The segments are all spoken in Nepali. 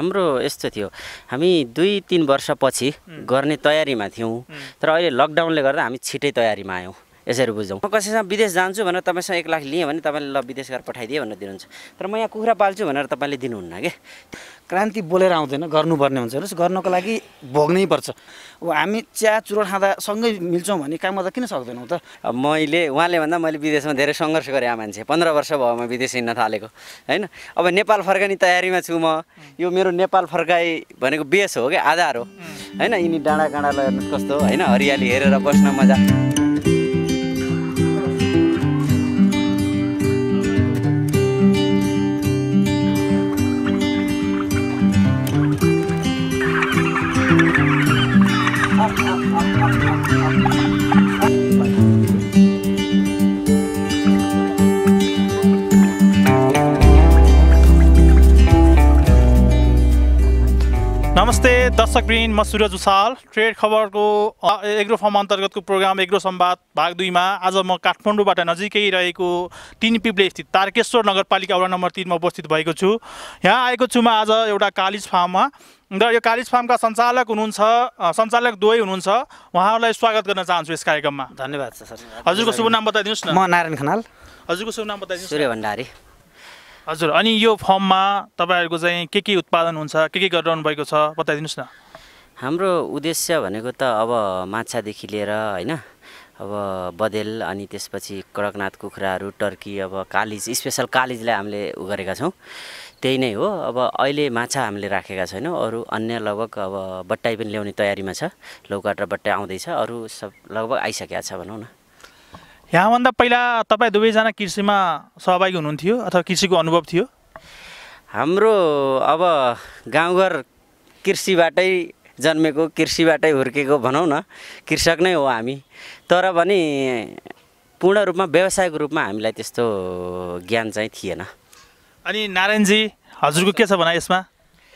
हाम्रो यस्तो थियो हामी दुई तिन वर्षपछि गर्ने तयारीमा थियौँ तर अहिले लकडाउनले गर्दा हामी छिटै तयारीमा आयौँ यसरी बुझ्छौँ म कसैसँग विदेश जान्छु भनेर तपाईँसँग एक लाख लिएँ भने तपाईँले ल विदेश गएर पठाइदिएँ भनेर दिनुहुन्छ तर म यहाँ कुखुरा पाल्छु भनेर तपाईँले दिनुहुन्न कि क्रान्ति बोलेर आउँदैन गर्नुपर्ने हुन्छ हेर्नुहोस् गर्नको लागि भोग्नै पर्छ अब हामी चिया चुरो खाँदा सँगै मिल्छौँ भने काम गर्दा किन सक्दैनौँ त मैले उहाँले भन्दा मैले विदेशमा धेरै सङ्घर्ष गरेँ मान्छे पन्ध्र वर्ष भयो म विदेश हिँड्न थालेको होइन अब नेपाल फर्काउने तयारीमा छु म यो मेरो नेपाल फर्काइ भनेको बेस हो क्या आधार हो होइन यिनी डाँडा काँडा हेर्नुहोस् कस्तो होइन हरियाली हेरेर बस्न मजा ¡Gracias दर्शकवृन्द म सूरज उसाल ट्रेड खबरको एग्रो फर्म अन्तर्गतको प्रोग्राम एग्रो सम्वाद भाग दुईमा आज म काठमाडौँबाट नजिकै रहेको तिन पिप्ले स्थित तारकेश्वर नगरपालिका वडा नम्बर तिनमा उपस्थित भएको छु यहाँ आएको छु म आज एउटा कालिज फार्ममा र यो कालिज फार्मका सञ्चालक हुनुहुन्छ सञ्चालक दुवै हुनुहुन्छ उहाँहरूलाई स्वागत गर्न चाहन्छु यस कार्यक्रममा धन्यवाद सर हजुरको शुभ नाम बताइदिनुहोस् न म नारायण खनाल हजुरको शुभ नाम बताइदिनु सूर्य भण्डारी हजुर अनि यो फर्ममा तपाईँहरूको चाहिँ के के उत्पादन हुन्छ के के गरिरहनु भएको छ बताइदिनुहोस् न हाम्रो उद्देश्य भनेको त अब माछादेखि लिएर होइन अब बदेल अनि त्यसपछि कडकनाथ कुखुराहरू टर्की अब कालिज स्पेसल कालिजलाई हामीले उ गरेका छौँ त्यही नै हो अब अहिले माछा हामीले राखेका छैनौँ अरू अन्य लगभग अब बट्टाई पनि ल्याउने तयारीमा छ लौकाट र बट्टाई आउँदैछ अरू सब लगभग आइसकेका छ भनौँ न यहाँभन्दा पहिला तपाईँ दुवैजना कृषिमा सहभागी हुनुहुन्थ्यो अथवा कृषिको अनुभव थियो हाम्रो अब गाउँघर कृषिबाटै जन्मेको कृषिबाटै हुर्केको भनौँ न कृषक नै हो हामी तर पनि पूर्ण रूपमा व्यवसायको रूपमा हामीलाई त्यस्तो ज्ञान चाहिँ थिएन अनि नारायणजी हजुरको के छ भन यसमा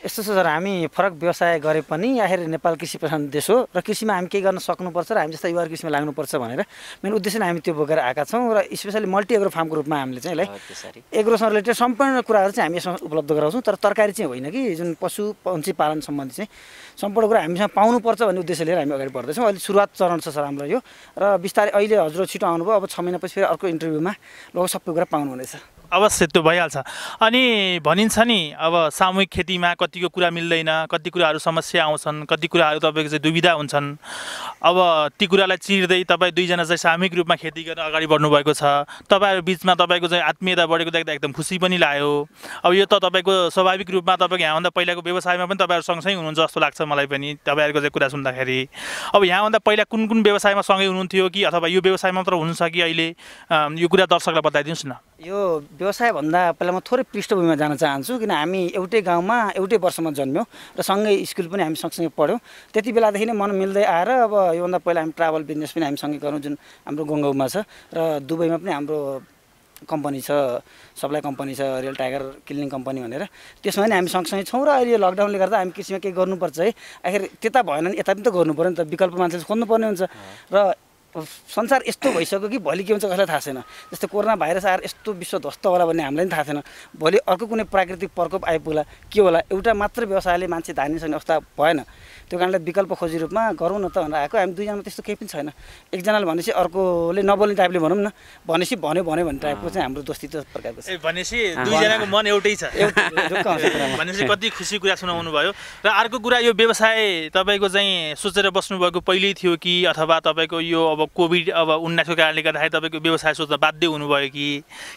यस्तो छ सर हामी फरक व्यवसाय गरे पनि आखिर नेपाल कृषि प्रधान देश हो र कृषिमा हामी केही गर्न सक्नुपर्छ र हामी जस्ता युवा कृषिमा लाग्नुपर्छ भनेर मेन उद्देश्य हामी त्यो बोकेर आएका छौँ र स्पेसली मल्टी एग्रो फार्मको रूपमा हामीले चाहिँ यसलाई एग्रोसँग रिलेटेड सम्पूर्ण कुराहरू चाहिँ हामी यसमा उपलब्ध गराउँछौँ तर तरकारी चाहिँ होइन कि जुन पशु पन्छी पालन सम्बन्धी चाहिँ सम्पूर्ण कुरा हामीसँग पाउनुपर्छ भन्ने उद्देश्य लिएर हामी अगाडि बढ्दैछौँ अहिले सुरुवात चरण छ सर हाम्रो यो र बिस्तारै अहिले हजुर छिटो आउनुभयो अब छ महिनापछि फेरि अर्को इन्टरभ्यूमा लोक सबै कुरा पाउनुहुनेछ अवश्य त्यो भइहाल्छ अनि भनिन्छ नि अब सामूहिक खेतीमा कतिको कुरा मिल्दैन कति कुराहरू समस्या आउँछन् कति कुराहरू तपाईँको चाहिँ दुविधा हुन्छन् अब ती कुरालाई चिर्दै तपाईँ दुईजना चाहिँ सामूहिक रूपमा खेती गरेर अगाडि बढ्नुभएको छ तपाईँहरू बिचमा तपाईँको चाहिँ आत्मीयता बढेको देख्दा एकदम खुसी पनि लाग्यो अब यो त तपाईँको स्वाभाविक रूपमा तपाईँको यहाँभन्दा पहिलाको व्यवसायमा पनि तपाईँहरू सँगसँगै हुनुहुन्छ जस्तो लाग्छ मलाई पनि तपाईँहरूको चाहिँ कुरा सुन्दाखेरि अब यहाँभन्दा पहिला कुन कुन व्यवसायमा सँगै हुनुहुन्थ्यो कि अथवा यो व्यवसाय मात्र हुनुहुन्छ कि अहिले यो कुरा दर्शकलाई बताइदिनुहोस् न यो व्यवसायभन्दा पहिला म थोरै पृष्ठभूमिमा जान चाहन्छु किन हामी एउटै गाउँमा एउटै वर्षमा जन्म्यौँ र सँगै स्कुल पनि हामी सँगसँगै पढ्यौँ त्यति बेलादेखि नै मन मिल्दै आएर अब योभन्दा पहिला हामी ट्राभल बिजनेस पनि हामी सँगै गरौँ जुन हाम्रो गङ्गौमा छ र दुबईमा पनि हाम्रो कम्पनी छ सप्लाई कम्पनी छ रियल टाइगर क्लिनिङ कम्पनी भनेर त्यसमा पनि हामी सँगसँगै छौँ र अहिले यो लकडाउनले गर्दा हामी कृषिमा केही गर्नुपर्छ है आखिर त्यता भएन भने यता पनि त गर्नु नि त विकल्प मान्छेले खोज्नुपर्ने हुन्छ र संसार यस्तो भइसक्यो कि भोलि के हुन्छ कसलाई थाहा छैन जस्तो कोरोना भाइरस आएर यस्तो विश्व ध्वस्त होला भन्ने हामीलाई पनि थाहा छैन भोलि अर्को कुनै प्राकृतिक प्रकोप आइपुग्ला के होला एउटा मात्र व्यवसायले मान्छे धान्न सक्ने अवस्था भएन त्यो कारणले विकल्प खोजी रूपमा गरौँ न त भनेर आएको हामी दुईजनामा त्यस्तो केही पनि छैन एकजनाले भनेपछि अर्कोले नबोल्ने टाइपले भनौँ न भनेपछि भन्यो भन्यो भन्ने टाइपको चाहिँ हाम्रो दोस्ती त्यो प्रकारको छ भनेपछि दुईजनाको मन एउटै छ भनेपछि कति खुसी कुरा सुनाउनु भयो र अर्को कुरा यो व्यवसाय तपाईँको चाहिँ सोचेर बस्नुभएको पहिल्यै थियो कि अथवा तपाईँको यो अब कोभिड अब उन्नाइसको कारणले गर्दाखेरि तपाईँको व्यवसाय सोच्न बाध्य हुनुभयो कि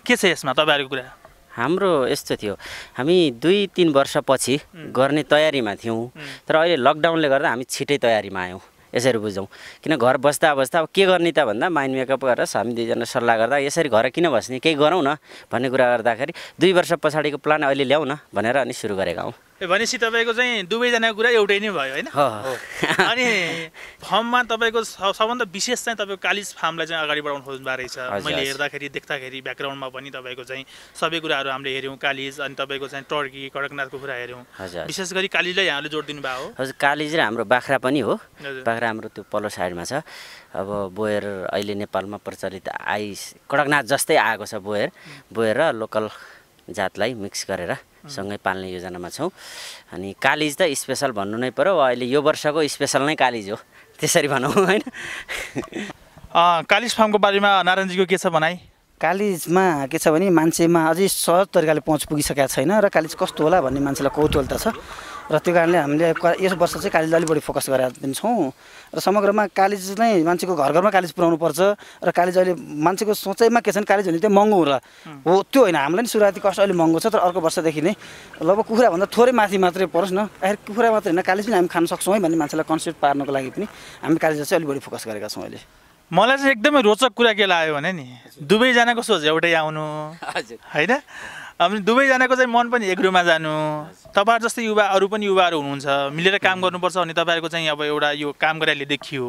के छ यसमा तपाईँहरूको कुरा हाम्रो यस्तो थियो हामी दुई तिन वर्षपछि गर्ने तयारीमा थियौँ तर अहिले लकडाउनले गर्दा हामी छिटै तयारीमा आयौँ यसरी बुझौँ किन घर बस्दा बस्दा अब के गर्ने त भन्दा माइन्ड मेकअप गरेर हामी दुईजना सल्लाह गर्दा यसरी घर किन बस्ने केही गरौँ न भन्ने कुरा गर्दाखेरि दुई वर्ष पछाडिको प्लान अहिले ल्याऊ न भनेर अनि सुरु गरेका हौँ भनेपछि तपाईँको चाहिँ दुवैजनाको कुरा एउटै नै भयो होइन अनि फर्ममा तपाईँको सबभन्दा विशेष चाहिँ तपाईँको कालिज फार्मलाई चाहिँ अगाडि बढाउनु खोज्नु भएको रहेछ मैले हेर्दाखेरि देख्दाखेरि ब्याकग्राउन्डमा पनि तपाईँको चाहिँ सबै कुराहरू हामीले हेऱ्यौँ कालिज अनि तपाईँको चाहिँ टर्की कडकनाथको कुरा हेऱ्यौँ विशेष गरी कालिजलाई यहाँले जोड दिनुभएको भएको हो हजुर कालिज र हाम्रो बाख्रा पनि हो बाख्रा हाम्रो त्यो पल्लो साइडमा छ अब बोयर अहिले नेपालमा प्रचलित आइस कडकनाथ जस्तै आएको छ बोयर बोयर र लोकल जातलाई मिक्स गरेर सँगै पाल्ने योजनामा छौँ अनि कालिज त स्पेसल भन्नु नै पऱ्यो अहिले यो वर्षको स्पेसल नै कालिज हो त्यसरी भनौँ होइन कालिज फार्मको बारेमा नारायणजीको के छ भनाइ कालिजमा के छ भने मान्छेमा अझै सहज तरिकाले पहुँच पुगिसकेको छैन र कालिज कस्तो होला भन्ने मान्छेलाई कौतूहलता छ र त्यो कारणले हामीले यस वर्ष चाहिँ कालेज अलिक बढी फोकस गरेर दिन्छौँ र समग्रमा कालेज नै मान्छेको घर घरमा कालेज पुऱ्याउनुपर्छ र कालेज अहिले मान्छेको सोचाइमा के छन् कालेज भने त्यो महँगो होला हो त्यो होइन हामीलाई नि सुरुवाती कस्ट अहिले महँगो छ तर अर्को वर्षदेखि नै लगभग कुखुराभन्दा थोरै माथि मात्रै परोस् न आखिर कुखुरा मात्रै होइन कालेज पनि हामी खान सक्छौँ है भन्ने मान्छेलाई कन्सेप्ट पार्नको लागि पनि हामी कालेज चाहिँ अलिक बढी फोकस गरेका छौँ अहिले मलाई चाहिँ एकदमै रोचक कुरा के लाग्यो भने नि दुवैजनाको सोच एउटै आउनु होइन अनि दुवैजनाको चाहिँ मन पनि एक रुममा जानु तपाईँहरू जस्तै युवा अरू पनि युवाहरू हुनुहुन्छ मिलेर काम गर्नुपर्छ भने तपाईँहरूको चाहिँ अब एउटा यो काम गराइले देखियो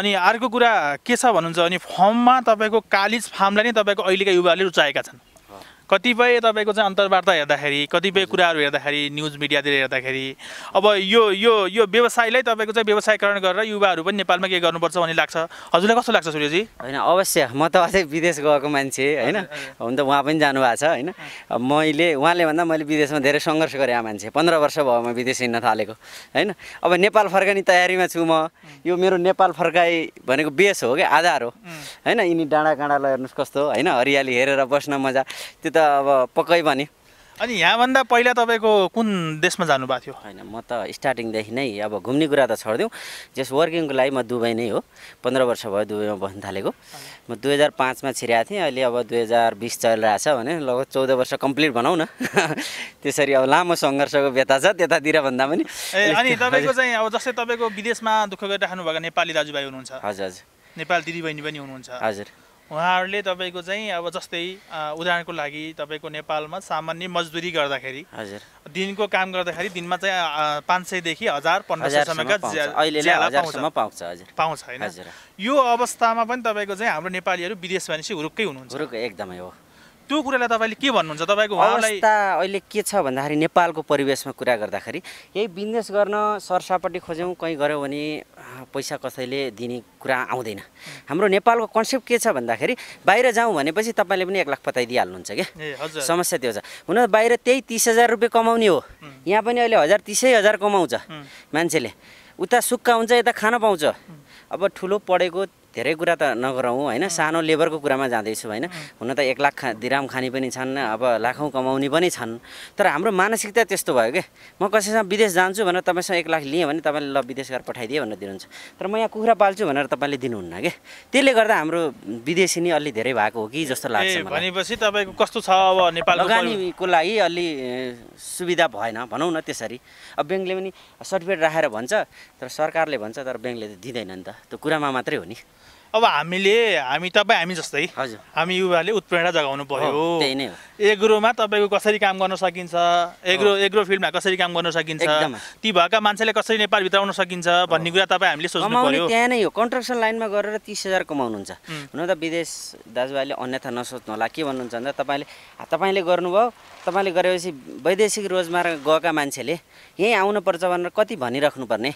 अनि अर्को कुरा के छ भन्नुहुन्छ भने फर्ममा तपाईँको कालिज फार्मलाई नै तपाईँको अहिलेका युवाहरूले रुचाएका छन् कतिपय तपाईँको चाहिँ अन्तर्वार्ता हेर्दाखेरि कतिपय कुराहरू हेर्दाखेरि न्युज मिडियातिर हेर्दाखेरि अब यो यो यो व्यवसायलाई तपाईँको चाहिँ व्यवसायकरण गरेर युवाहरू पनि नेपालमा के गर्नुपर्छ भन्ने लाग्छ हजुरलाई कस्तो लाग्छ सूर्यजी होइन अवश्य म त अझै विदेश गएको मान्छे होइन हुन त उहाँ पनि जानुभएको छ होइन मैले उहाँले भन्दा मैले विदेशमा धेरै सङ्घर्ष गरेँ मान्छे पन्ध्र वर्ष भयो म विदेश हिँड्न थालेको होइन अब नेपाल फर्काउने तयारीमा छु म यो मेरो नेपाल फर्काइ भनेको बेस हो क्या आधार हो होइन यिनी डाँडा काँडा हेर्नुहोस् कस्तो होइन हरियाली हेरेर बस्न मजा त्यो त त अब पक्कै पनि अनि यहाँभन्दा पहिला तपाईँको कुन देशमा जानुभएको थियो होइन म त स्टार्टिङदेखि नै अब घुम्ने कुरा त छोडिदिउँ जस वर्किङको लागि म दुबई नै हो पन्ध्र वर्ष भयो दुबईमा बस्नु थालेको म दुई हजार पाँचमा छिरेको थिएँ अहिले अब दुई हजार बिस चलिरहेछ भने लगभग चौध वर्ष कम्प्लिट भनौँ न त्यसरी अब लामो सङ्घर्षको व्यथा छ त्यतातिर भन्दा पनि अनि तपाईँको चाहिँ अब जस्तै तपाईँको विदेशमा दुःख गरिराख्नु भएको नेपाली दाजुभाइ हुनुहुन्छ हजुर हजुर नेपाल दिदीबहिनी पनि हुनुहुन्छ हजुर उहाँहरूले तपाईँको चाहिँ अब जस्तै उदाहरणको लागि तपाईँको नेपालमा सामान्य मजदुरी गर्दाखेरि हजुर दिनको काम गर्दाखेरि दिनमा चाहिँ पाँच सयदेखि हजार पन्ध्र सयसम्मका पाउँछ पाउँछ होइन यो अवस्थामा पनि तपाईँको चाहिँ हाम्रो नेपालीहरू भनेपछि हुरुक्कै हुनुहुन्छ एकदमै हो त्यो कुरालाई तपाईँले के भन्नुहुन्छ तपाईँको अवस्था अहिले के छ भन्दाखेरि नेपालको परिवेशमा कुरा गर्दाखेरि यही बिजनेस गर्न सरसापट्टि खोज्यौँ कहीँ गऱ्यौँ भने पैसा कसैले दिने कुरा आउँदैन हाम्रो नेपालको कन्सेप्ट के छ भन्दाखेरि बाहिर जाउँ भनेपछि तपाईँले पनि एक लाख पताइदिइहाल्नुहुन्छ क्या समस्या त्यो छ हुन बाहिर त्यही तिस हजार रुपियाँ कमाउने हो यहाँ पनि अहिले हजार तिसै हजार कमाउँछ मान्छेले उता सुक्खा हुन्छ यता खान पाउँछ अब ठुलो पढेको धेरै कुरा त नगरौँ होइन सानो लेबरको कुरामा जाँदैछु होइन हुन त एक लाख दिराम खाने पनि छन् अब लाखौँ कमाउने पनि छन् तर हाम्रो मानसिकता त्यस्तो भयो क्या म कसैसँग विदेश जान्छु भनेर तपाईँसँग एक लाख लिएँ भने तपाईँले ल विदेश गएर पठाइदिएँ भनेर दिनुहुन्छ तर म यहाँ कुखुरा पाल्छु भनेर तपाईँले दिनुहुन्न क्या त्यसले गर्दा हाम्रो विदेशी नै अलि धेरै भएको हो कि जस्तो लाग्छ भनेपछि तपाईँको कस्तो छ अब नेपाल लगानीको लागि अलि सुविधा भएन भनौँ न त्यसरी अब ब्याङ्कले पनि सर्टिफिकेट राखेर भन्छ तर सरकारले भन्छ तर ब्याङ्कले त दिँदैन नि त त्यो कुरामा मात्रै हो नि अब हामीले हामी तपाईँ हामी जस्तै हामी युवाले उत्प्रेरणा जगाउनु पर्यो एग्रोमा तपाईँको कसरी काम गर्न सकिन्छ एग्रो एग्रो फिल्डमा कसरी काम गर्न सकिन्छ ती भएका मान्छेले कसरी नेपाल भित्राउन सकिन्छ भन्ने कुरा तपाईँ हामीले सोच्नु पर्यो त्यहाँ नै हो कन्स्ट्रक्सन लाइनमा गरेर तिस हजार कमाउनुहुन्छ हुन त विदेश दाजुभाइले अन्यथा नसोच्नु होला के भन्नुहुन्छ भन्दा तपाईँले तपाईँले गर्नुभयो तपाईँले गरेपछि वैदेशिक रोजमार्ग गएका मान्छेले यहीँ आउनुपर्छ भनेर कति भनिराख्नुपर्ने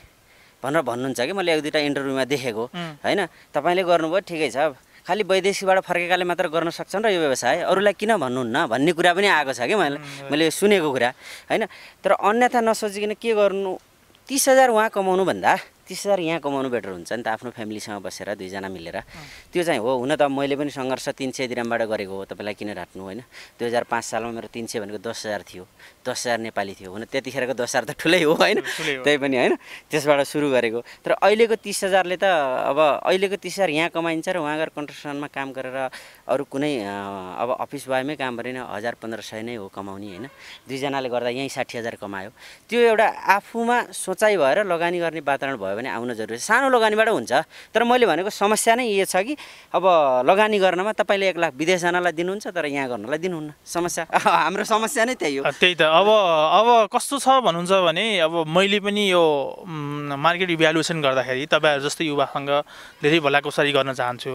भनेर भन्नुहुन्छ कि मैले एक दुईवटा इन्टरभ्यूमा देखेको होइन तपाईँले गर्नुभयो ठिकै छ खालि वैदेशिकबाट फर्केकाले मात्र गर्न सक्छन् र यो व्यवसाय अरूलाई किन भन्नुहुन्न भन्ने कुरा पनि आएको छ कि मैले मैले सुनेको कुरा होइन तर अन्यथा नसोचिकन के गर्नु तिस हजार उहाँ कमाउनुभन्दा तिस हजार यहाँ कमाउनु बेटर हुन्छ नि त आफ्नो फ्यामिलीसँग बसेर दुईजना मिलेर त्यो चाहिँ हो हुन त मैले पनि सङ्घर्ष तिन सय दिरामबाट गरेको हो तपाईँलाई किन राख्नु होइन दुई हजार पाँच सालमा मेरो तिन सय भनेको दस हजार थियो दस हजार नेपाली थियो हुन त्यतिखेरको दस हजार त ठुलै हो होइन त्यही पनि होइन त्यसबाट सुरु गरेको तर अहिलेको तिस हजारले त अब अहिलेको तिस हजार यहाँ कमाइन्छ र उहाँ गएर कन्स्ट्रक्सनमा काम गरेर अरू कुनै अब अफिस बोयमै काम गरेन हजार पन्ध्र सय नै हो कमाउने होइन दुईजनाले गर्दा यहीँ साठी हजार कमायो त्यो एउटा आफूमा सोचाइ भएर लगानी गर्ने वातावरण भयो भने आउन जरुरी छ सानो लगानीबाट हुन्छ तर मैले भनेको समस्या नै यो छ कि अब लगानी गर्नमा तपाईँले एक लाख विदेश जानलाई दिनुहुन्छ तर यहाँ गर्नलाई दिनुहुन्न समस्या हाम्रो समस्या नै त्यही हो त्यही त अब अब कस्तो छ भन्नुहुन्छ भने अब मैले पनि यो मार्केट इभ्यालुएसन गर्दाखेरि तपाईँहरू जस्तै युवासँग धेरै भलाकुसारी गर्न चाहन्छु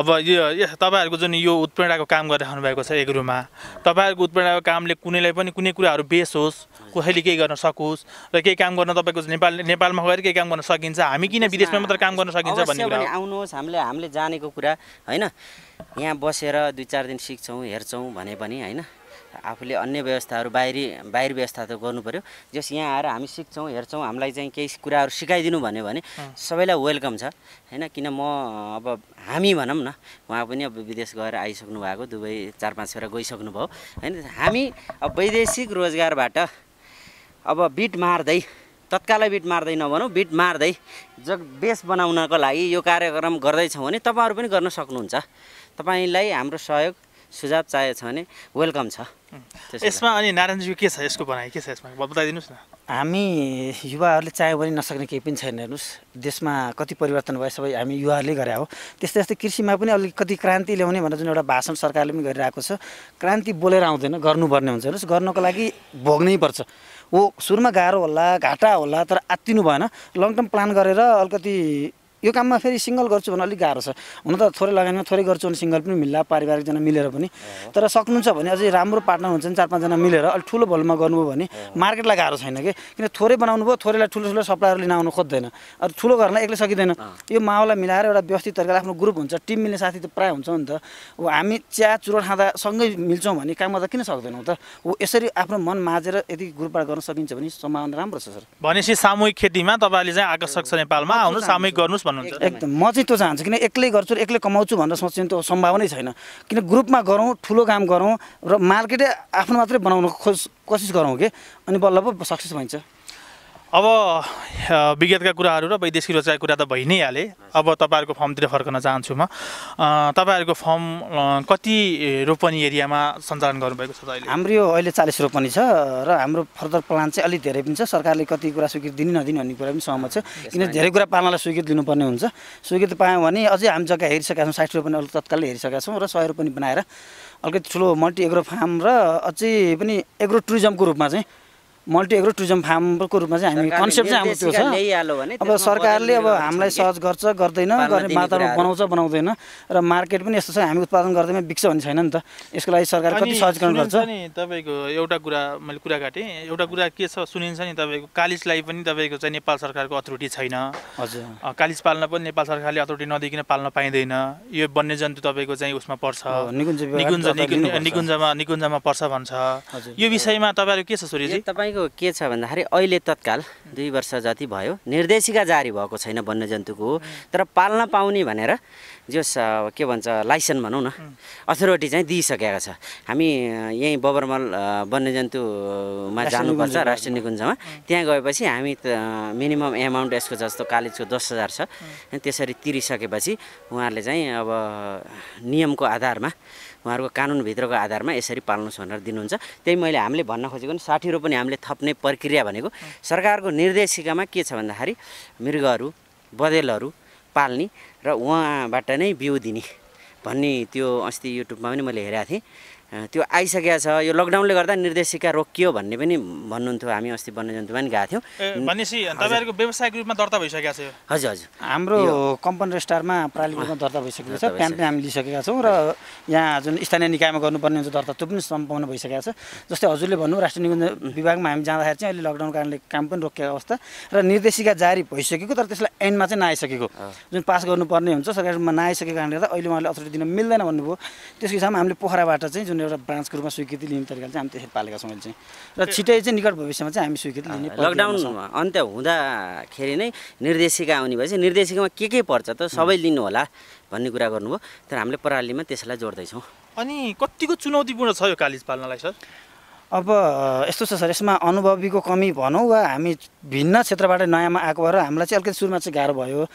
अब यो तपाईँहरूको जुन यो उत्प्रेरणाको काम गरिराख्नु भएको छ एक रुममा तपाईँहरूको उत्प्रेरणाको कामले कुनैलाई पनि कुनै कुराहरू बेस होस् कसैले केही गर्न सकोस् र केही काम गर्न तपाईँको नेपाल नेपालमा गएर केही काम गर्न सकिन्छ हामी किन विदेशमा मात्र काम गर्न सकिन्छ भन्ने कुरा आउनुहोस् हामीले हामीले जानेको कुरा होइन यहाँ बसेर दुई चार दिन सिक्छौँ हेर्छौँ भने पनि होइन आफूले अन्य व्यवस्थाहरू बाहिरी बाहिर व्यवस्था त गर्नु पऱ्यो जस यहाँ आएर हामी सिक्छौँ हेर्छौँ हामीलाई चाहिँ केही कुराहरू सिकाइदिनु भन्यो भने सबैलाई वेलकम छ होइन किन म अब हामी भनौँ न उहाँ पनि अब विदेश गएर आइसक्नु भएको दुबई चार पाँच फेर गइसक्नुभयो होइन हामी अब वैदेशिक रोजगारबाट अब बिट मार्दै तत्कालै बिट मार्दै नभनौँ बिट मार्दै जग बेस बनाउनको लागि यो कार्यक्रम गर्दैछौँ भने तपाईँहरू पनि गर्न सक्नुहुन्छ तपाईँलाई हाम्रो सहयोग सुझाव चाहिएको छ भने वेलकम छ यसमा अनि नारायणज्यू के छ यसको भनाइ के छ यसमा बताइदिनुहोस् न हामी युवाहरूले चाहे भने नसक्ने केही पनि छैन हेर्नुहोस् देशमा कति परिवर्तन भयो सबै हामी युवाहरूले गरे हो त्यस्तै जस्तै कृषिमा पनि अलिक कति क्रान्ति ल्याउने भनेर जुन एउटा भाषण सरकारले पनि गरिरहेको छ क्रान्ति बोलेर आउँदैन गर्नुपर्ने हुन्छ हेर्नुहोस् गर्नको लागि भोग्नै पर्छ हो सुरुमा गाह्रो होला घाटा होला तर आत्तिनु भएन लङ टर्म प्लान गरेर अलिकति यो काममा फेरि सिङ्गल गर्छु भने अलिक गाह्रो छ हुन त थोरै लगानीमा थोरै गर्छु भने सिङ्गल पनि मिल्ला पारिवारिकजना मिलेर पनि तर सक्नुहुन्छ भने अझै राम्रो पार्टनर हुन्छ भने चार पाँचजना मिलेर अलिक ठुलो भोलमा गर्नुभयो भने मार्केटलाई गाह्रो छैन कि किन थोरै बनाउनु भयो थोरैलाई ठुलो ठुलो सप्लायर लिन आउनु खोज्दैन अरू ठुलो घरलाई एक्लै सकिँदैन यो माओलाई मिलाएर एउटा व्यवस्थित तरिकाले आफ्नो ग्रुप हुन्छ टिम मिल्ने साथी त प्रायः हुन्छ नि त अब हामी चिया चुरो खाँदा सँगै मिल्छौँ भने काम गर्दा किन सक्दैनौँ त ऊ यसरी आफ्नो मन माझेर यदि ग्रुपबाट गर्न सकिन्छ भने सम्भावना राम्रो छ सर भनेपछि सामूहिक खेतीमा तपाईँले चाहिँ आकर्षक छ नेपालमा आउनु सामूहिक गर्नुहोस् हुन्छ एकदम म चाहिँ त्यो चाहन्छु किन एक्लै गर्छु एक्लै कमाउँछु भनेर सोच्ने त्यो नै छैन किन ग्रुपमा गरौँ ठुलो काम गरौँ र मार्केटै आफ्नो मात्रै बनाउनु खोज कोसिस गरौँ कि अनि बल्ल पो सक्सेस भइन्छ अब विगतका कुराहरू र वैदेशिक रोजगारको कुरा त भइ नै हालेँ अब तपाईँहरूको फर्मतिर फर्कन चाहन्छु म तपाईँहरूको फर्म कति रोपनी एरियामा सञ्चालन गर्नुभएको छ अहिले हाम्रो यो अहिले चालिस रोपनी छ र हाम्रो फर्दर प्लान चाहिँ अलिक धेरै पनि छ सरकारले कति कुरा स्वीकृति दिने नदिने भन्ने कुरा पनि सहमत छ किन धेरै कुरा पाल्नलाई स्वीकृति दिनुपर्ने हुन्छ स्वीकृति पायौँ भने अझै हामी जग्गा हेरिसकेका छौँ साठी रोपनी अलिक तत्कालले हेरिसकेका छौँ र सय रोपनी बनाएर अलिकति ठुलो मल्टी एग्रो फार्म र अझै पनि एग्रो टुरिज्मको रूपमा चाहिँ मल्टी एग्रो टुरिज्म फार्मको रूपमा चाहिँ हामी कन्सेप्ट चाहिँ हाम्रो त्यो छ अब सरकारले अब हामीलाई सहज गर्छ गर्दैन गर्ने वातावरण बनाउँछ बनाउँदैन र मार्केट पनि यस्तो छ हामी उत्पादन गर्दैमा बिक्छ भन्ने छैन नि त यसको लागि सरकार कति सहजीकरण गर्छ नि तपाईँको एउटा कुरा मैले कुरा काटेँ एउटा कुरा के छ सुनिन्छ नि तपाईँको कालिसलाई पनि तपाईँको चाहिँ नेपाल सरकारको अथोरिटी छैन हजुर कालिस पाल्न पनि नेपाल सरकारले अथोरिटी नदिकन पाल्न पाइँदैन यो वन्यजन्तु तपाईँको चाहिँ उसमा पर्छ निकुञ्ज निकुञ्जमा निकुञ्जमा पर्छ भन्छ यो विषयमा तपाईँहरू के छ छोरी तपाईँ तपाईँको के छ भन्दाखेरि अहिले तत्काल दुई वर्ष जति भयो निर्देशिका जारी भएको छैन वन्यजन्तुको तर पाल्न पाउने भनेर जो के भन्छ लाइसेन्स भनौँ न अथोरिटी चाहिँ दिइसकेको छ हामी यहीँ बबरमल वन्यजन्तुमा जानुपर्छ राष्ट्रिय निकुञ्जमा त्यहाँ गएपछि हामी त मिनिमम एमाउन्ट यसको जस्तो कालेजको दस हजार छ त्यसरी तिरिसकेपछि उहाँहरूले चाहिँ अब नियमको आधारमा उहाँहरूको कानुनभित्रको आधारमा यसरी पाल्नुहोस् भनेर दिनुहुन्छ त्यही मैले हामीले भन्न खोजेको नि साठी रोपनी हामीले थप्ने प्रक्रिया भनेको सरकारको निर्देशिकामा के छ भन्दाखेरि मृगहरू बदेलहरू पाल्ने र उहाँबाट नै बिउ दिने भन्ने त्यो अस्ति युट्युबमा पनि मैले हेरेको थिएँ त्यो आइसकेको छ यो लकडाउनले गर्दा निर्देशिका रोकियो भन्ने पनि भन्नुहुन्थ्यो हामी अस्ति वन्यजन्तुमा पनि गएको थियौँ भनेपछि तपाईँहरूको व्यवसायको रूपमा दर्ता भइसकेको छ हजुर हजुर हाम्रो कम्पनी रेस्टारमा प्रालिक रूपमा दर्ता भइसकेको छ क्याम्प पनि हामी लिइसकेका छौँ र यहाँ जुन स्थानीय निकायमा गर्नुपर्ने हुन्छ दर्ता त्यो पनि सम्पन्न भइसकेको छ जस्तै हजुरले भन्नु राष्ट्रिय निकुञ्ज विभागमा हामी जाँदाखेरि चाहिँ अहिले लकडाउनको कारणले काम पनि रोकिएको अवस्था र निर्देशिका जारी भइसकेको तर त्यसलाई एन्डमा चाहिँ नआइसकेको जुन पास गर्नुपर्ने हुन्छ सरकारमा नआइसकेको कारणले गर्दा अहिले उहाँले अथोरिटी दिन मिल्दैन भन्नुभयो त्यसको हिसाबमा हामीले पोखराबाट चाहिँ जुन पनि एउटा ब्रान्चको रूपमा स्वीकृति लिने तरिकाले चाहिँ हामी त्यसरी पालेका छौँ अहिले चाहिँ र छिटै चाहिँ निकट भविष्यमा चाहिँ हामी स्वीकृति लिने लकडाउन अन्त्य हुँदाखेरि नै निर्देशिका आउने भएपछि निर्देशिकामा के के पर्छ त सबै लिनु होला भन्ने कुरा गर्नुभयो तर हामीले प्रणालीमा त्यसलाई जोड्दैछौँ अनि कतिको चुनौतीपूर्ण छ यो कालिज पाल्नलाई सर अब यस्तो छ सर यसमा अनुभवीको कमी भनौँ वा हामी भिन्न क्षेत्रबाट नयाँमा आएको भएर हामीलाई चाहिँ अलिकति सुरुमा चाहिँ गाह्रो भयो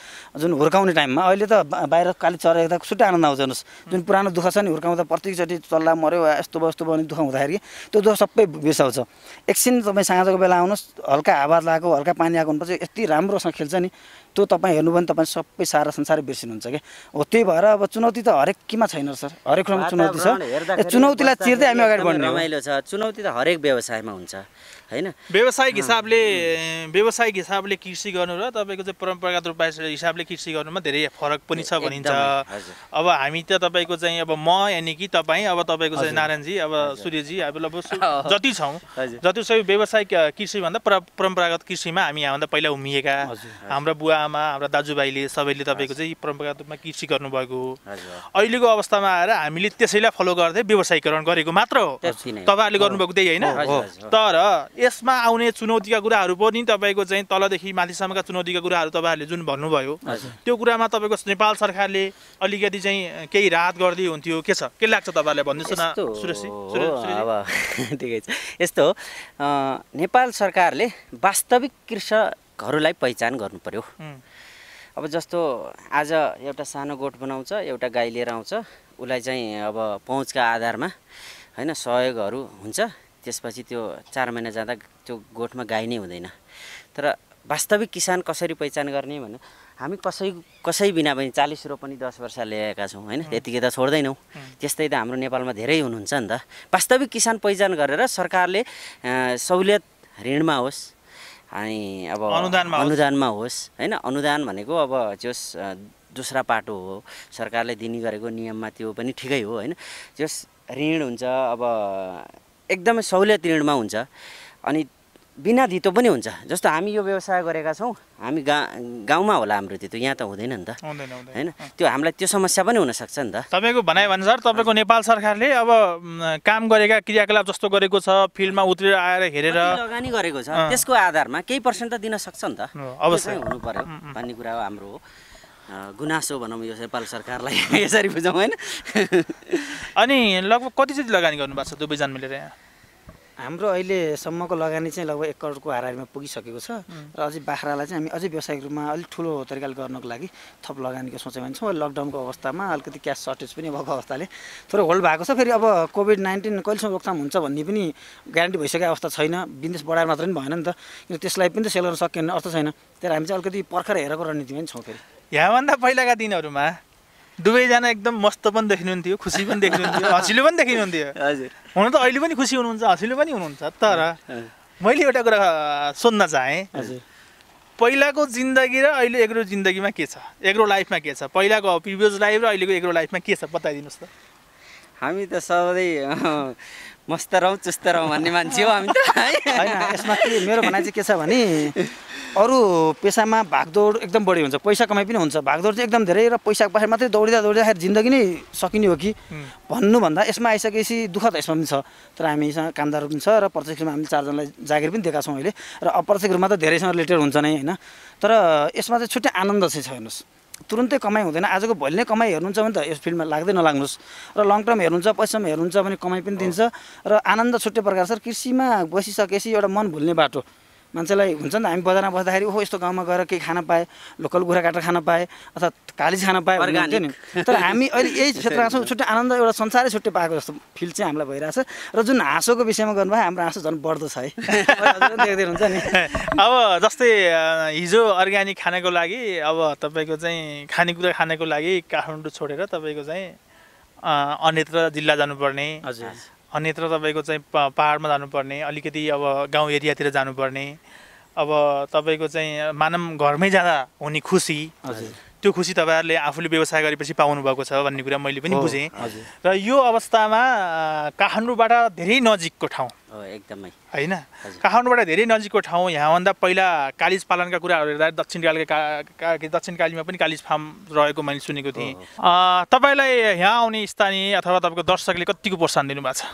जुन हुर्काउने टाइममा अहिले त बाहिर काली चरा हेर्दा छुट्टै आनन्द आउँछ हेर्नुहोस् जुन पुरानो दुःख छ नि हुर्काउँदा प्रत्येकचोटि चल्ला मऱ्यो वा यस्तो यस्तो भयो दुःख हुँदाखेरि त्यो दुःख सबै बिर्साउँछ एकछिन तपाईँ साँझको बेला आउनुहोस् हल्का हावा लगाएको हल्का पानी आएको हुनुपर्छ यति राम्रोसँग खेल्छ नि त्यो तपाईँ हेर्नुभयो भने तपाईँ सबै सारा संसारै बिर्सिनुहुन्छ क्या हो त्यही भएर अब चुनौती त हरेक केमा छैन सर हरेक ठाउँमा चुनौती छ चुनौतीलाई चिर्दै हामी अगाडि बढ्ने रमाइलो छ चुनौती त हरेक व्यवसायमा हुन्छ होइन व्यवसायिक हिसाबले व्यवसायिक हिसाबले कृषि गर्नु र तपाईँको चाहिँ परम्परागत रूपमा हिसाबले कृषि गर्नुमा धेरै फरक पनि छ भनिन्छ अब हामी त तपाईँको चाहिँ अब म यानि कि तपाईँ अब तपाईँको चाहिँ नारायणजी अब सूर्यजी अब जति छौँ जति सबै व्यवसायिक कृषिभन्दा पर परम्परागत कृषिमा हामी यहाँभन्दा पहिला उमिएका हाम्रो बुवा आमा हाम्रो दाजुभाइले सबैले तपाईँको चाहिँ परम्परागत रूपमा कृषि गर्नुभएको हो अहिलेको अवस्थामा आएर हामीले त्यसैलाई फलो गर्दै व्यवसायीकरण गरेको मात्र हो तपाईँहरूले गर्नुभएको त्यही होइन तर यसमा आउने चुनौतीका कुराहरू पनि तपाईँको चाहिँ तलदेखि माथिसम्मका चुनौतीका कुराहरू तपाईँहरूले जुन भन्नुभयो त्यो कुरामा तपाईँको नेपाल सरकारले अलिकति चाहिँ केही राहत गर्दै हुन्थ्यो के छ के लाग्छ तपाईँहरूलाई भन्नुहोस् न अब ठिकै छ यस्तो नेपाल सरकारले वास्तविक कृषकहरूलाई पहिचान गर्नु पर्यो अब जस्तो आज एउटा सानो गोठ बनाउँछ एउटा गाई लिएर आउँछ उसलाई चाहिँ अब पहुँचका आधारमा होइन सहयोगहरू हुन्छ त्यसपछि त्यो चार महिना जाँदा त्यो गोठमा गाई नै हुँदैन तर वास्तविक किसान कसरी पहिचान गर्ने भने हामी कसै कसै बिना पनि चालिस पनि दस वर्ष ल्याएका छौँ होइन त्यतिकै त छोड्दैनौँ त्यस्तै त हाम्रो नेपालमा धेरै हुनुहुन्छ नि त वास्तविक किसान पहिचान गरेर सरकारले सहुलियत ऋणमा होस् अनि अब अनुदानमा अनुदानमा होस् होइन अनुदान भनेको अब जोस दुसरा पाटो हो सरकारले दिने गरेको नियममा त्यो पनि ठिकै हो होइन जोस ऋण हुन्छ अब एकदमै सहुलियत ऋणमा हुन्छ अनि बिना धितो पनि हुन्छ जस्तो हामी यो व्यवसाय गरेका छौँ हामी गा गाउँमा होला हाम्रो त्यो यहाँ त हुँदैन नि त होइन त्यो हामीलाई त्यो समस्या पनि हुनसक्छ नि त तपाईँको भनाइ सर तपाईँको नेपाल सरकारले अब काम गरेका क्रियाकलाप जस्तो गरेको छ फिल्डमा उत्रेर आएर हेरेर लगानी गरेको छ त्यसको आधारमा केही पर्सेन्ट त दिन सक्छ नि त अवश्य हुनु पर्यो भन्ने कुरा हो हाम्रो हो गुनासो भनौँ यो नेपाल सरकारलाई यसरी बुझौँ होइन अनि लगभग कति चाहिँ लगानी गर्नुभएको छ दुवैजना मिलेर यहाँ हाम्रो अहिलेसम्मको लगानी चाहिँ लगभग एक करोडको हाराहारीमा पुगिसकेको छ र अझै बाख्रालाई चाहिँ हामी अझै व्यावसायिक रूपमा अलिक ठुलो तरिकाले गर्नको लागि थप लगानीको भने छौँ लकडाउनको अवस्थामा अलिकति क्यास सर्टेज पनि भएको अवस्थाले थोरै होल्ड भएको छ फेरि अब कोभिड नाइन्टिन कहिलेसम्म रोकथाम हुन्छ भन्ने पनि ग्यारेन्टी भइसकेको अवस्था छैन बिजनेस बढाएर मात्रै पनि भएन नि त त्यसलाई पनि त सेल गर्न सकिएन अर्थ छैन त्यसलाई हामी चाहिँ अलिकति पर्खर हेरेको रणनीतिमा पनि छौँ फेरि यहाँभन्दा पहिलाका दिनहरूमा दुवैजना एकदम मस्त पनि देखिनुहुन्थ्यो खुसी पनि देखिनुहुन्थ्यो हँसिलो पनि देखिनुहुन्थ्यो हजुर हुन त अहिले पनि खुसी हुनुहुन्छ हँसिलो पनि हुनुहुन्छ तर मैले एउटा कुरा सोध्न चाहेँ पहिलाको जिन्दगी र अहिले एग्रो जिन्दगीमा के छ एग्रो लाइफमा के छ पहिलाको प्रिभियस लाइफ र अहिलेको एग्रो लाइफमा के छ बताइदिनुहोस् त हामी त सधैँ मस्त रहौँ चुस्त रहौँ भन्ने मान्छे हो हामी त होइन यसमा के मेरो भनाइ चाहिँ के छ भने अरू पेसामा भागदौड एकदम बढी हुन्छ पैसा कमाइ पनि हुन्छ भागदौड चाहिँ एकदम धेरै र पैसाको पछाडि मात्रै दौडिँदा दौडिँदाखेरि जिन्दगी नै सकिने हो कि भन्नुभन्दा यसमा आइसकेपछि दुःख त यसमा पनि छ तर हामीसँग कामदार पनि छ र प्रत्यक्ष रूपमा हामीले चारजनालाई जागिर पनि दिएका छौँ अहिले र अप्रत्यक्ष रूपमा त धेरैसँग रिलेटेड हुन्छ नै होइन तर यसमा चाहिँ छुट्टै आनन्द चाहिँ छ हेर्नुहोस् तुरुन्तै कमाइ हुँदैन आजको भोलि नै कमाइ हेर्नुहुन्छ भने त यस फिल्डमा लाग्दै नलाग्नुहोस् र लङ टर्म हेर्नुहुन्छ पैसामा हेर्नुहुन्छ भने कमाइ पनि दिन्छ र आनन्द छुट्टै प्रकार छ कृषिमा बसिसकेपछि एउटा मन भुल्ने बाटो मान्छेलाई हुन्छ नि त हामी बजारमा बस्दाखेरि ओहो यस्तो गाउँमा गएर केही खान पाएँ लोकल कुखुरा काटेर खान पाएँ अथवा कालिज खान पाएँ हुन्थ्यो नि तर हामी अहिले यही क्षेत्रमा छौँ छुट्टै आनन्द एउटा संसारै छुट्टै पाएको जस्तो फिल चाहिँ हामीलाई छ र जुन हाँसोको विषयमा गर्नुभयो हाम्रो हाँसो झन् बढ्दो छ है देख्दै हुन्छ नि अब जस्तै हिजो अर्ग्यानिक खानाको लागि अब तपाईँको चाहिँ खानेकुरा खानको लागि काठमाडौँ छोडेर तपाईँको चाहिँ अन्यत्र जिल्ला जानुपर्ने हजुर अन्यत्र तपाईँको चाहिँ पाहाडमा जानुपर्ने अलिकति अब गाउँ एरियातिर जानुपर्ने अब तपाईँको चाहिँ मानव घरमै जाँदा हुने खुसी हजुर त्यो खुसी तपाईँहरूले आफूले व्यवसाय गरेपछि पाउनुभएको छ भन्ने कुरा मैले पनि बुझेँ र यो अवस्थामा काठमाडौँबाट धेरै नजिकको ठाउँ एकदमै होइन काठमाडौँबाट धेरै नजिकको ठाउँ यहाँभन्दा पहिला कालिज पालनका कुराहरू हेर्दा दक्षिण कालका दक्षिण कालीमा पनि कालिज फार्म रहेको मैले सुनेको थिएँ तपाईँलाई यहाँ आउने स्थानीय अथवा तपाईँको दर्शकले कतिको प्रोत्साहन दिनुभएको छ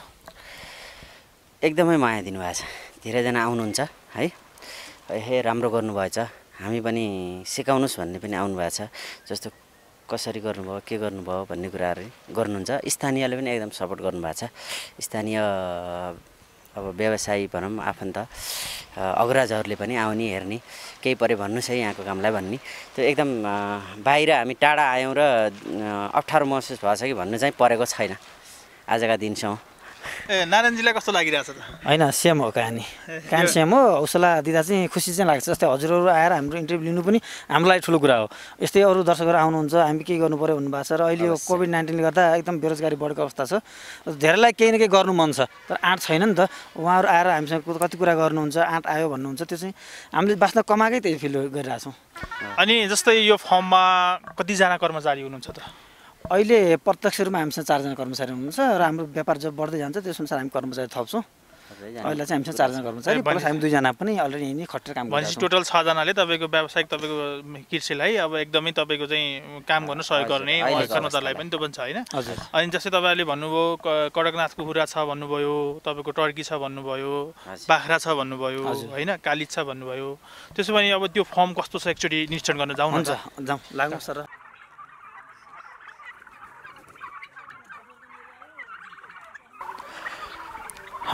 एकदमै माया दिनुभएको छ धेरैजना आउनुहुन्छ है हे राम्रो गर्नुभएछ हामी पनि सिकाउनुहोस् भन्ने पनि आउनुभएको छ जस्तो कसरी गर्नुभयो के गर्नुभयो भन्ने कुराहरू गर्नुहुन्छ स्थानीयले पनि एकदम सपोर्ट गर्नुभएको छ स्थानीय अब व्यवसायी भनौँ आफन्त अग्रजहरूले पनि आउने हेर्ने केही पऱ्यो भन्नुहोस् है यहाँको कामलाई भन्ने त्यो एकदम बाहिर हामी टाढा आयौँ र अप्ठ्यारो महसुस भएको छ कि भन्नु चाहिँ परेको छैन आजका दिनसम्म ए नारायणजीलाई कस्तो लागिरहेको छ त होइन सेम हो कहानी कहानी सेम हो हौसला दिँदा चाहिँ खुसी चाहिँ लाग्छ जस्तै हजुरहरू आएर हाम्रो इन्टरभ्यू लिनु पनि हाम्रो लागि ठुलो कुरा हो यस्तै अरू दर्शकहरू आउनुहुन्छ हामी के गर्नु पऱ्यो भन्नुभएको छ र अहिले यो कोभिड नाइन्टिनले गर्दा एकदम बेरोजगारी बढेको अवस्था छ धेरैलाई केही न केही गर्नु मन छ तर आँट छैन नि त उहाँहरू आएर हामीसँग कति कुरा गर्नुहुन्छ आँट आयो भन्नुहुन्छ त्यो चाहिँ हामीले बाँच्न कमाएकै त्यही फिल गरिरहेछौँ अनि जस्तै यो फर्ममा कतिजना कर्मचारी हुनुहुन्छ त अहिले प्रत्यक्ष रूपमा हामीसँग चारजना कर्मचारी हुनुहुन्छ र हाम्रो व्यापार जब बढ्दै जान्छ अनुसार हामी कर्मचारी थप्छौँ अहिले चाहिँ हामीसँग चारजना कर्मचारी प्लस हामी दुईजना पनि अलरेडी यहीँ खटेर काम गर्छौँ टोटल छजनाले तपाईँको व्यावसायिक तपाईँको कृषिलाई अब एकदमै तपाईँको चाहिँ काम गर्न सहयोग गर्ने कर्मचारीलाई पनि त्यो पनि छ होइन अनि जस्तै तपाईँहरूले भन्नुभयो कडकनाथ कुखुरा छ भन्नुभयो तपाईँको टर्की छ भन्नुभयो बाख्रा छ भन्नुभयो होइन कालिज छ भन्नुभयो त्यसो भने अब त्यो फर्म कस्तो छ एकचोटि निरीक्षण गर्न जाउँ हुन्छ जाउँ लाग्नुहोस् सर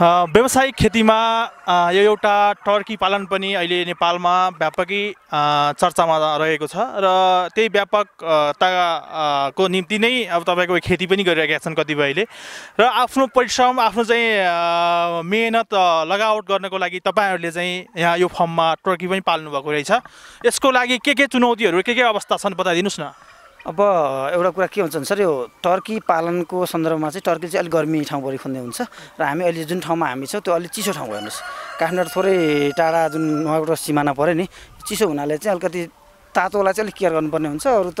व्यवसायिक खेतीमा यो एउटा टर्की पालन पनि अहिले नेपालमा व्यापकी चर्चामा रहेको छ र त्यही व्यापकताको निम्ति नै अब तपाईँको खेती पनि गरिरहेका छन् कतिपयले र आफ्नो परिश्रम आफ्नो चाहिँ मेहनत लगावट गर्नको लागि तपाईँहरूले चाहिँ यहाँ यो फर्ममा टर्की पनि पाल्नु भएको रहेछ यसको लागि के के चुनौतीहरू के के अवस्था छन् बताइदिनुहोस् न अब एउटा कुरा के हुन्छ भने सर यो टर्की पालनको सन्दर्भमा चाहिँ टर्की चाहिँ अलिक गर्मी ठाउँ बढी खोज्ने हुन्छ र हामी अहिले जुन ठाउँमा हामी छौँ त्यो अलिक चिसो ठाउँ हेर्नुहोस् काठमाडौँ थोरै टाढा जुन उहाँबाट सिमाना पऱ्यो नि चिसो हुनाले चाहिँ अलिकति तातोलाई चाहिँ अलिक केयर गर्नुपर्ने हुन्छ अरू त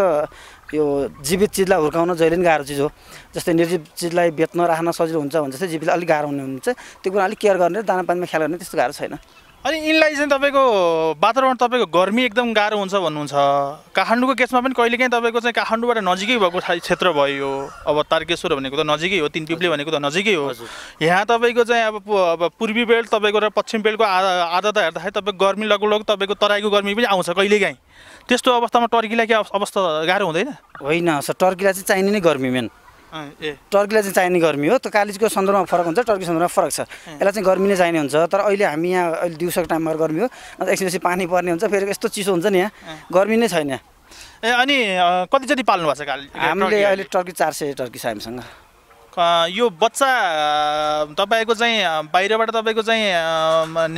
यो जीवित चिजलाई हुर्काउन जहिले पनि गाह्रो चिज हो जस्तै निर्जीव चिजलाई बेच्न राख्न सजिलो हुन्छ भने जस्तै जीवितलाई अलिक गाह्रो हुने हुन्छ त्यो कुरा अलिक केयर गर्ने दाना पानीमा ख्याल गर्ने त्यस्तो गाह्रो छैन अनि यिनलाई चाहिँ तपाईँको वातावरण तपाईँको गर्मी एकदम गाह्रो हुन्छ भन्नुहुन्छ काठमाडौँको केसमा पनि कहिलेकाहीँ तपाईँको चाहिँ काठमाडौँबाट नजिकै भएको क्षेत्र भयो अब तारकेश्वर भनेको त नजिकै हो तिन पिप्ले भनेको त नजिकै हो यहाँ तपाईँको चाहिँ अब अब पूर्वी बेल्ट तपाईँको र पश्चिम बेल्टको आधा आधा त हेर्दाखेरि तपाईँको गर्मी लगभग तपाईँको तराईको गर्मी पनि आउँछ कहिलेकाहीँ त्यस्तो अवस्थामा टर्कीलाई के अवस्था गाह्रो हुँदैन होइन सर टर्कीलाई चाहिँ चाहिने नै गर्मी मेन टर्कीलाई चाहिँ चाहिने गर्मी हो त कालिजको सन्दर्भमा फरक हुन्छ टर्की सन्दर्भमा फरक छ यसलाई चाहिँ गर्मी नै चाहिने हुन्छ तर अहिले हामी यहाँ अहिले दिउँसोको टाइममा गर्मी हो अन्त एकछिनपछि पानी पर्ने हुन्छ फेरि यस्तो चिसो हुन्छ नि यहाँ गर्मी नै छैन ए अनि कति जति पाल्नु भएको छ हामीले अहिले टर्की चार सय टर्की छ हामीसँग यो बच्चा तपाईँको चाहिँ बाहिरबाट तपाईँको चाहिँ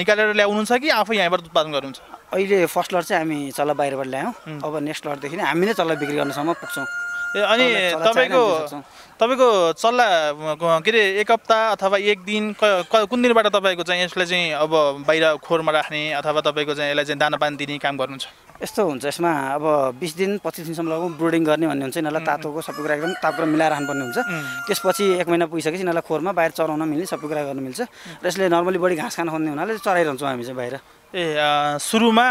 निकालेर ल्याउनु छ कि आफै यहाँबाट उत्पादन गर्नुहुन्छ अहिले फर्स्ट लट चाहिँ हामी चल्ला बाहिरबाट ल्यायौँ अब नेक्स्ट लटदेखि हामी नै चल्ला बिक्री गर्नुसम्म पुग्छौँ ए अनि तपाईँको तपाईँको चल्ला के अरे एक हप्ता अथवा एक दिन कुन दिनबाट तपाईँको चाहिँ यसलाई चाहिँ अब बाहिर खोरमा राख्ने अथवा तपाईँको चाहिँ यसलाई चाहिँ दाना पानी दिने काम गर्नुहुन्छ यस्तो हुन्छ यसमा अब बिस दिन पच्चिस दिनसम्म लगाउँ ब्रुडिङ गर्ने भन्ने हुन्छ यिनीहरूलाई तातोको सबै कुरा एकदम तापक्रम मिलाएर राख्नुपर्ने हुन्छ त्यसपछि एक महिना पुगिसकेपछि यिनीहरूलाई खोरमा बाहिर चराउन मिल्ने सबै कुरा गर्नु मिल्छ र यसले नर्मली बढी घाँस खान खोज्ने हुनाले चराइरहन्छौँ हामी चाहिँ बाहिर ए सुरुमा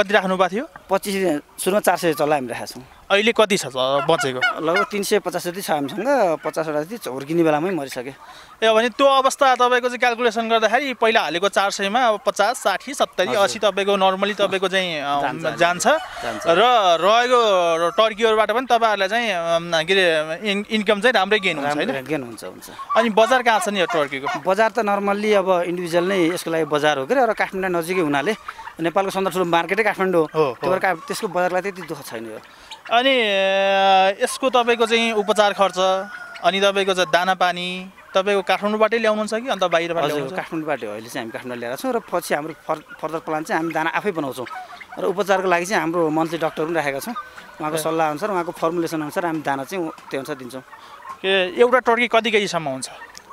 कति राख्नु भएको थियो पच्चिस सुरुमा चार सय चल्ला हामी राखेको छौँ अहिले कति छ बचेको लगभग तिन सय पचास जति छ हामीसँग पचासवटा जति हुर्किने बेलामै मरिसक्यो ए भने त्यो अवस्था तपाईँको चाहिँ क्यालकुलेसन गर्दाखेरि पहिला हालेको चार सयमा अब पचास साठी सत्तरी असी तपाईँको नर्मली तपाईँको चाहिँ जान्छ र रहेको टर्कीहरूबाट पनि तपाईँहरूलाई चाहिँ के अरे इन्कम चाहिँ राम्रै गेन हुन्छ गेन हुन्छ हुन्छ अनि बजार कहाँ छ नि यो टर्कीको बजार त नर्मल्ली अब इन्डिभिजुअल नै यसको लागि बजार हो कि र काठमाडौँ नजिकै हुनाले नेपालको सन्दर्भ ठुलो मार्केटै काठमाडौँ हो त्यो त्यसको बजारलाई त्यति दुःख छैन यो अनि यसको तपाईँको चाहिँ उपचार खर्च अनि तपाईँको चाहिँ दाना पानी तपाईँको काठमाडौँबाटै ल्याउनुहुन्छ कि अन्त बाहिरबाट काठमाडौँबाट अहिले चाहिँ हामी काठमाडौँ ल्याएर छौँ र पछि हाम्रो फर फर्दर प्लान चाहिँ हामी दाना आफै बनाउँछौँ र उपचारको लागि चाहिँ हाम्रो मन्थली डक्टर पनि राखेका छौँ उहाँको सल्लाह अनुसार उहाँको फर्मुलेसन अनुसार हामी दाना चाहिँ त्यो अनुसार दिन्छौँ के एउटा टर्की कति केजीसम्म हुन्छ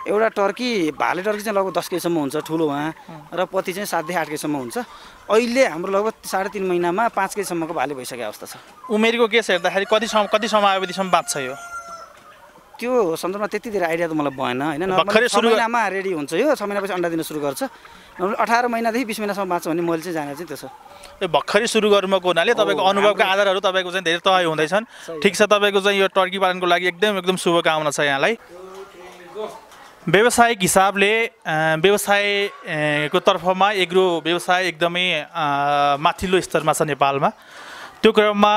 एउटा टर्की भाले टर्की चाहिँ लगभग दस केजीसम्म हुन्छ ठुलो उहाँ र पति चाहिँ सातदेखि आठ केजीसम्म हुन्छ अहिले हाम्रो लगभग साढे तिन महिनामा पाँच केजीसम्मको भाले भइसकेको अवस्था छ उमेरको केस हेर्दाखेरि समय कति समयावधिसम्म बाँच्छ यो त्यो सन्दर्भमा त्यति धेरै आइडिया त मलाई भएन होइन महिनामा रेडी हुन्छ यो छ महिनापछि अन्डा दिन सुरु गर्छ अठार महिनादेखि बिस महिनासम्म बाँच्छ भने मैले चाहिँ जाने चाहिँ त्यसो यो भर्खरै सुरु गर्नुभएको हुनाले तपाईँको अनुभवको आधारहरू तपाईँको चाहिँ धेरै तय हुँदैछन् ठिक छ तपाईँको चाहिँ यो टर्की पालनको लागि एकदम एकदम शुभकामना छ यहाँलाई व्यवसायिक हिसाबले व्यवसायको तर्फमा एग्रो व्यवसाय एकदमै माथिल्लो स्तरमा छ नेपालमा त्यो क्रममा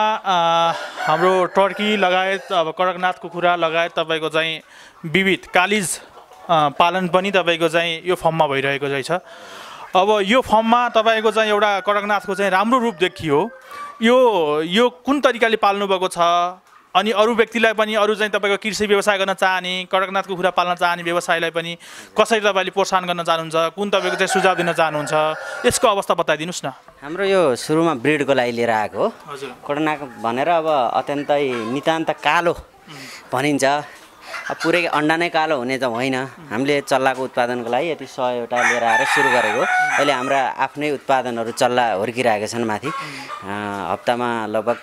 हाम्रो टर्की लगायत अब कडकनाथ कुखुरा लगायत तपाईँको चाहिँ विविध कालिज पालन पनि तपाईँको चाहिँ यो फर्ममा भइरहेको रहेछ अब यो फर्ममा तपाईँको चाहिँ एउटा कडकनाथको चाहिँ राम्रो रूप देखियो यो यो कुन तरिकाले पाल्नुभएको छ अनि अरू व्यक्तिलाई पनि अरू चाहिँ तपाईँको कृषि व्यवसाय गर्न चाहने कडकनाथको कुरा पाल्न चाहने व्यवसायलाई पनि कसरी तपाईँले प्रोत्साहन गर्न चाहनुहुन्छ कुन तपाईँको चाहिँ सुझाव दिन चाहनुहुन्छ यसको अवस्था बताइदिनुहोस् न हाम्रो यो सुरुमा ब्रिडको लागि लिएर आएको हो हजुर कडकनाथ भनेर अब अत्यन्तै नितान्त कालो भनिन्छ अब पुरै अन्डा नै कालो हुने त होइन हामीले चल्लाको उत्पादनको लागि यति सयवटा लिएर आएर सुरु गरेको अहिले हाम्रा आफ्नै उत्पादनहरू चल्ला हुर्किरहेका छन् माथि हप्तामा लगभग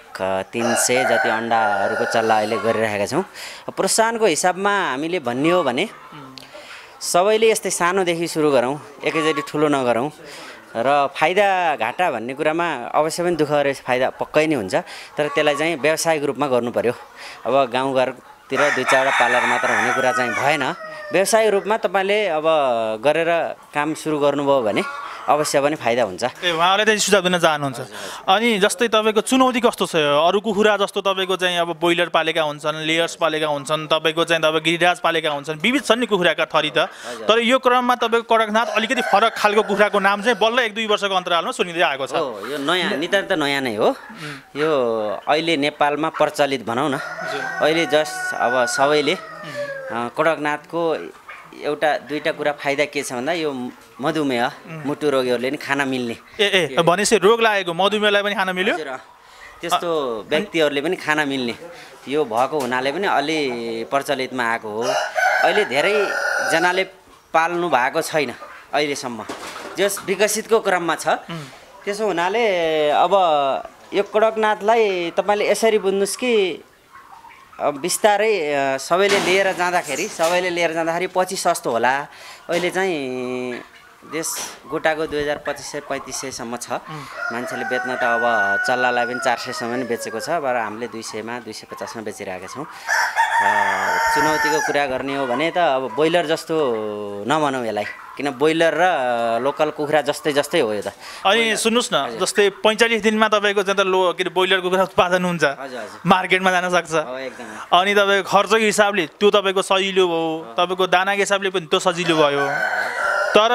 तिन सय जति अन्डाहरूको चल्ला अहिले गरिरहेका छौँ प्रोत्साहनको हिसाबमा हामीले भन्ने हो भने सबैले यस्तै सानोदेखि सुरु गरौँ एकैचोटि ठुलो नगरौँ र फाइदा घाटा भन्ने कुरामा अवश्य पनि दुःख रहेछ फाइदा पक्कै नै हुन्छ तर त्यसलाई चाहिँ व्यावसायिक रूपमा गर्नु पऱ्यो अब गाउँघर गाउँतिर दुई चारवटा पार्लर मात्र हुने कुरा चाहिँ भएन व्यवसायिक रूपमा तपाईँले अब गरेर काम सुरु गर्नुभयो भने अवश्य पनि फाइदा हुन्छ ए उहाँले चाहिँ सुझाव दिन चाहनुहुन्छ अनि जस्तै तपाईँको चुनौती कस्तो छ अरू कुखुरा जस्तो तपाईँको चाहिँ अब ब्रोइलर पालेका हुन्छन् लेयर्स पालेका हुन्छन् तपाईँको चाहिँ तपाईँ गिरिराज पालेका हुन्छन् विविध छन् नि कुखुराका थरी त तर यो क्रममा तपाईँको कडकनाथ अलिकति फरक खालको कुखुराको नाम चाहिँ बल्ल एक दुई वर्षको अन्तरालमा सुनिँदै आएको छ यो नयाँ नितान्त नयाँ नै हो यो अहिले नेपालमा प्रचलित भनौँ न अहिले जस्ट अब सबैले कडकनाथको एउटा दुईवटा कुरा फाइदा के छ भन्दा यो मधुमेह मुटु रोगीहरूले नि खाना मिल्ने ए भनेपछि रोग लागेको मधुमेहलाई पनि खान मिल्यो त्यस्तो व्यक्तिहरूले पनि खाना मिल्ने यो भएको हुनाले पनि अलि प्रचलितमा आएको हो अहिले धेरैजनाले पाल्नु भएको छैन अहिलेसम्म जस विकसितको क्रममा छ त्यसो हुनाले अब यो कडकनाथलाई तपाईँले यसरी बुझ्नुहोस् कि बिस्तारै सबैले लिएर जाँदाखेरि सबैले लिएर जाँदाखेरि पछि सस्तो होला अहिले चाहिँ देश गोटाको दुई हजार पच्चिस सय पैँतिस सयसम्म छ मान्छेले बेच्न त अब चल्लालाई पनि चार सयसम्म नै बेचेको छ र हामीले दुई सयमा दुई सय पचासमा बेचिरहेका छौँ चुनौतीको कुरा गर्ने हो भने त अब ब्रोइलर जस्तो नभनौँ यसलाई किन ब्रोइलर र लोकल कुखुरा जस्तै जस्तै हो यो त अनि सुन्नुहोस् न जस्तै पैँचालिस दिनमा तपाईँको चाहिँ लो के अरे ब्रोइलर कुखुरा उत्पादन हुन्छ मार्केटमा जान सक्छ अनि तपाईँको खर्चको हिसाबले त्यो तपाईँको सजिलो भयो तपाईँको दानाको हिसाबले पनि त्यो सजिलो भयो तर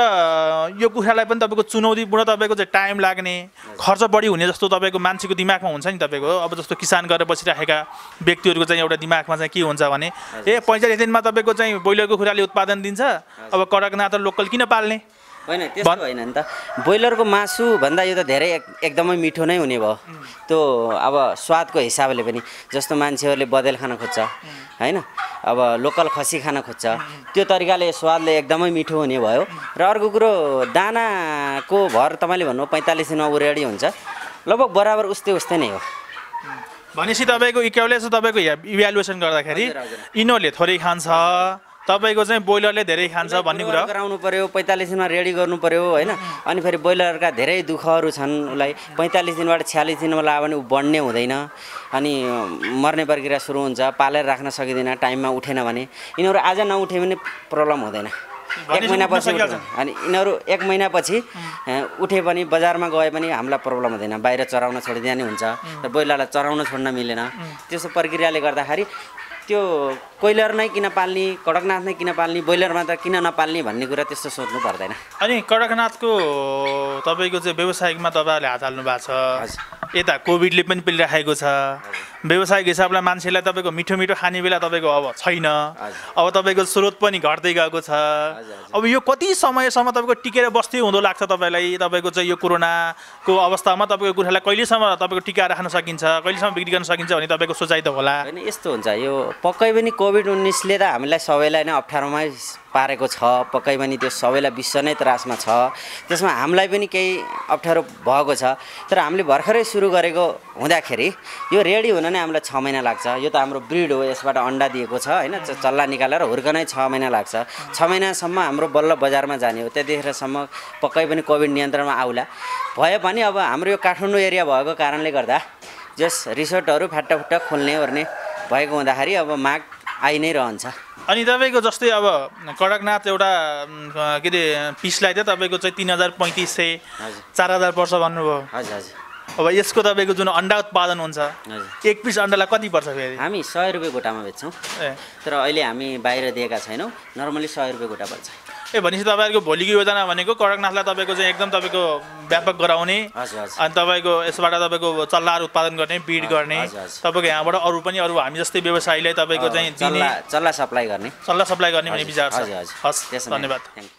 यो कुखुरालाई पनि तपाईँको चुनौतीपूर्ण तपाईँको चाहिँ टाइम लाग्ने खर्च बढी हुने जस्तो तपाईँको मान्छेको दिमागमा हुन्छ नि तपाईँको अब जस्तो किसान गरेर बसिराखेका व्यक्तिहरूको चाहिँ एउटा दिमागमा चाहिँ के हुन्छ भने ए पैँचालिस दिनमा तपाईँको चाहिँ बोइलरको कुखुराले उत्पादन दिन्छ अब कडकनाथ लोकल किन पाल्ने होइन त्यस्तो होइन नि त ब्रोइलरको मासु भन्दा यो त धेरै एकदमै मिठो नै हुने भयो त्यो अब स्वादको हिसाबले पनि जस्तो मान्छेहरूले बदेल खान खोज्छ होइन अब लोकल खसी खान खोज्छ त्यो तरिकाले स्वादले एकदमै मिठो हुने भयो र अर्को कुरो दानाको भर तपाईँले भन्नु पैँतालिस दिनमा उरेडी हुन्छ लगभग बराबर उस्तै उस्तै नै हो भनेपछि तपाईँको इक्याउले तपाईँको इभ्यालुएसन गर्दाखेरि यिनीहरूले थोरै खान्छ तपाईँको चाहिँ ब्रोइलरले धेरै खान्छ भन्ने कुरा गराउनु पऱ्यो पैँतालिस दिनमा रेडी गर्नु पऱ्यो होइन अनि फेरि ब्रोइलरका धेरै दुःखहरू छन् उसलाई पैँतालिस दिनबाट छ्यालिस दिनमा लगायो भने ऊ बढ्ने हुँदैन अनि मर्ने प्रक्रिया सुरु हुन्छ पालेर राख्न सकिँदैन टाइममा उठेन भने यिनीहरू आज नउठे भने प्रब्लम हुँदैन एक महिनापछि अनि यिनीहरू एक महिनापछि उठे पनि बजारमा गए पनि हामीलाई प्रब्लम हुँदैन बाहिर चराउन छोडिदिने हुन्छ र ब्रोइलरलाई चराउन छोड्न मिलेन त्यस्तो प्रक्रियाले गर्दाखेरि त्यो कोइलर नै किन पाल्ने कडकनाथ नै किन पाल्ने ब्रोइलरमा त किन नपाल्ने भन्ने कुरा त्यस्तो सोध्नु पर्दैन अनि कडकनाथको तपाईँको चाहिँ व्यवसायिकमा तपाईँहरूले हात हाल्नु भएको छ यता कोभिडले पनि पिलिराखेको छ व्यवसायिक हिसाबले मान्छेलाई तपाईँको मिठो मिठो खाने बेला तपाईँको अब छैन अब तपाईँको स्रोत पनि घट्दै गएको छ अब यो कति समयसम्म तपाईँको टिकेर बस्दै हुँदो लाग्छ तपाईँलाई तपाईँको चाहिँ यो कोरोनाको अवस्थामा तपाईँको कुरालाई कहिलेसम्म तपाईँको टिका राख्न सकिन्छ कहिलेसम्म बिक्री गर्न सकिन्छ भने तपाईँको सोचाइ त होला यस्तो हुन्छ यो पक्कै पनि कोभिड उन्नाइसले त हामीलाई सबैलाई नै अप्ठ्यारोमै पारेको छ पक्कै पनि त्यो सबैलाई विश्व नै त्रासमा छ त्यसमा हामीलाई पनि केही अप्ठ्यारो भएको छ तर हामीले भर्खरै सुरु गरेको हुँदाखेरि यो रेडी हुन नै हामीलाई छ महिना लाग्छ यो त हाम्रो ब्रिड हो यसबाट अन्डा दिएको छ होइन चल्ला निकालेर हुर्कनै छ महिना लाग्छ छ महिनासम्म हाम्रो बल्ल बजारमा जाने हो त्यतिखेरसम्म पक्कै पनि कोभिड नियन्त्रणमा आउला भए पनि अब हाम्रो यो काठमाडौँ एरिया भएको कारणले गर्दा जस रिसोर्टहरू फाटाफुट्टा खोल्ने ओर्ने भएको हुँदाखेरि अब माघ आइ नै रहन्छ अनि तपाईँको जस्तै अब कडकनाथ एउटा के अरे पिसलाई त तपाईँको चाहिँ तिन हजार पैँतिस सय चार हजार पर्छ भन्नुभयो हजुर हजुर अब यसको तपाईँको जुन अन्डा उत्पादन हुन्छ एक पिस अन्डालाई कति पर्छ फेरि हामी सय रुपियाँ गोटामा बेच्छौँ तर अहिले हामी बाहिर दिएका छैनौँ नर्मली सय रुपियाँ गोटा पर्छ ए भनेपछि तपाईँहरूको भोलिको योजना भनेको कडकनाथलाई तपाईँको चाहिँ एकदम तपाईँको व्यापक गराउने अनि तपाईँको यसबाट तपाईँको चल्लाहरू उत्पादन गर्ने बिड गर्ने तपाईँको यहाँबाट अरू पनि अरू हामी जस्तै व्यवसायीलाई तपाईँको चाहिँ चल्ला सप्लाई गर्ने चल्ला सप्लाई गर्ने भन्ने विचार छ हस् धन्यवाद